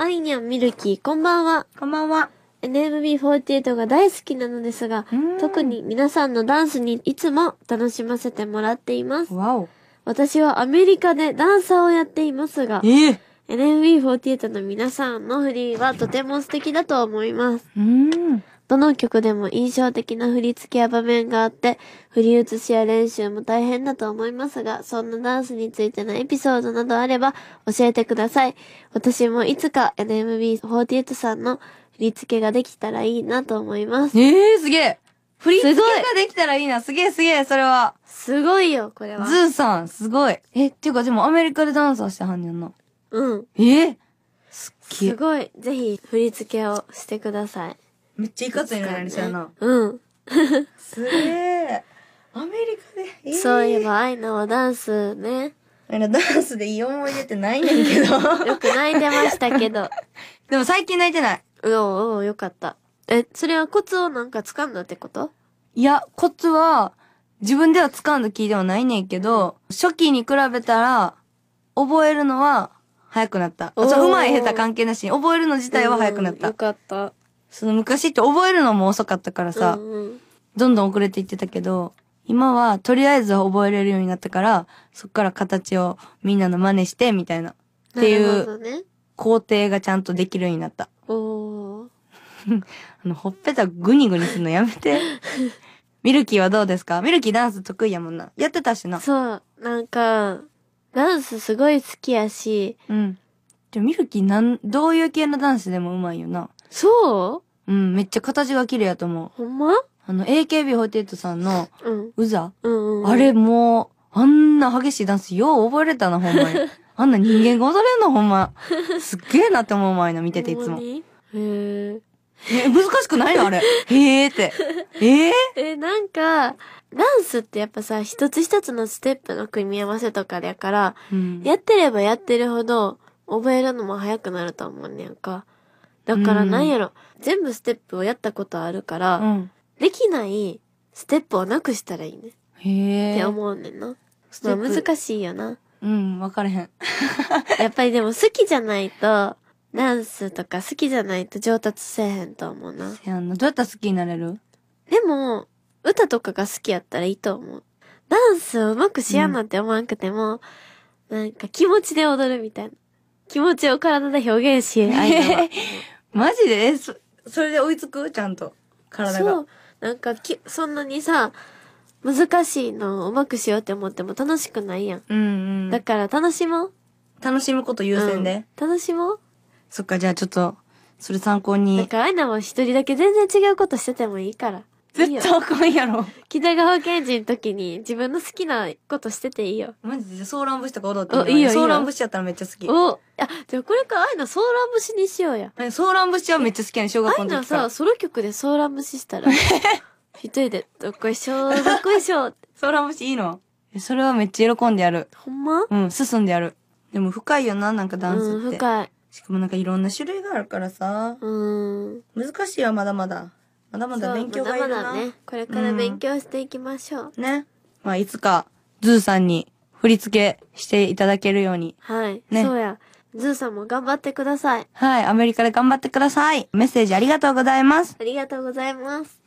アイニャンミルキー、こんばんは。こんばんは。NMB48 が大好きなのですが、特に皆さんのダンスにいつも楽しませてもらっています。わお。私はアメリカでダンサーをやっていますが、えー、NMB48 の皆さんのフリーはとても素敵だと思います。うんどの曲でも印象的な振り付けや場面があって、振り写しや練習も大変だと思いますが、そんなダンスについてのエピソードなどあれば教えてください。私もいつか NMB48 さんの振り付けができたらいいなと思います。ええー、すげえ振り付けができたらいいな。すげえすげえ、それは。すごいよ、これは。ズーさん、すごい。え、っていうかでもアメリカでダンサーしてはんねんな。うん。えすっげえ。すごい。ぜひ、振り付けをしてください。めっちゃいかついのになりそうやな。うん。すげえ。アメリカで。そういえば、アイナはダンスね、あの、ダンスでいい思い出ってないねんけど。よく泣いてましたけど。でも最近泣いてない。うんうんうん、よかった。え、それはコツをなんか掴んだってこといや、コツは、自分では掴んだ気ではないねんけど、初期に比べたら、覚えるのは、早くなった。あ、そう、おーい下手関係なしに、覚えるの自体は早くなったよ。かった。その昔って覚えるのも遅かったからさ、うんうん、どんどん遅れていってたけど、今はとりあえず覚えれるようになったから、そっから形をみんなの真似してみたいな。っていう工程がちゃんとできるようになった。あの、ほっぺたグニグニするのやめて。ミルキーはどうですかミルキーダンス得意やもんな。やってたしな。そう。なんか、ダンスすごい好きやし。うん。じゃ、ミルキーなん、どういう系のダンスでもうまいよな。そううん、めっちゃ形が綺麗やと思う。ほんまあの、AKB48 さんの、うざ、うん、んうん、あれもう、あんな激しいダンスよう覚えれたな、ほんまに。あんな人間が踊れんの、ほんま。すっげえなって思う前の見てていつも。へえ。え、難しくないのあれ。へえって。ええー、え、なんか、ダンスってやっぱさ、一つ一つのステップの組み合わせとかだから、うん、やってればやってるほど、覚えるのも早くなると思うねんか。だからなんやろ、全部ステップをやったことあるから、うん。できないステップをなくしたらいいね。へって思うねんな。ステップ難しいよな。うん、わかれへん。やっぱりでも好きじゃないと、ダンスとか好きじゃないと上達せえへんと思うな。せやんな。どうやったら好きになれるでも、歌とかが好きやったらいいと思う。ダンスをうまくしやんなんて思わんくても、なんか気持ちで踊るみたいな。気持ちを体で表現し、相手は。マジでえそ、それで追いつくちゃんと。体が。そう。なんかき、そんなにさ、難しいのをうまくしようって思っても楽しくないやん。うんうん。だから楽しもう。楽しむこと優先で。うん楽しもう。そっか、じゃあちょっと、それ参考に。だからアイナは一人だけ全然違うことしててもいいから。絶対あかんやろ。北川景次の時に自分の好きなことしてていいよ。マジでソーラン節とか踊っていいよ。いいよソーラン節やったらめっちゃ好き。おあ、じゃこれからアイナソーラン節にしようや。ソーラン節はめっちゃ好きやね、小学校の時アイナさ、ソロ曲でソーラン節したら。一人で、どっこいしょどっこいしょソーラン節いいのそれはめっちゃ喜んでやる。ほんまうん、進んでやる。でも深いよな、なんかダンスって。うん、深い。しかもなんかいろんな種類があるからさ。うん。難しいよ、まだまだ。まだまだ勉強がいるな。まだまだね。これから勉強していきましょう。うん、ね。まあ、いつか、ズーさんに振り付けしていただけるように。はい。ね。そうや。ズーさんも頑張ってください。はい。アメリカで頑張ってください。メッセージありがとうございます。ありがとうございます。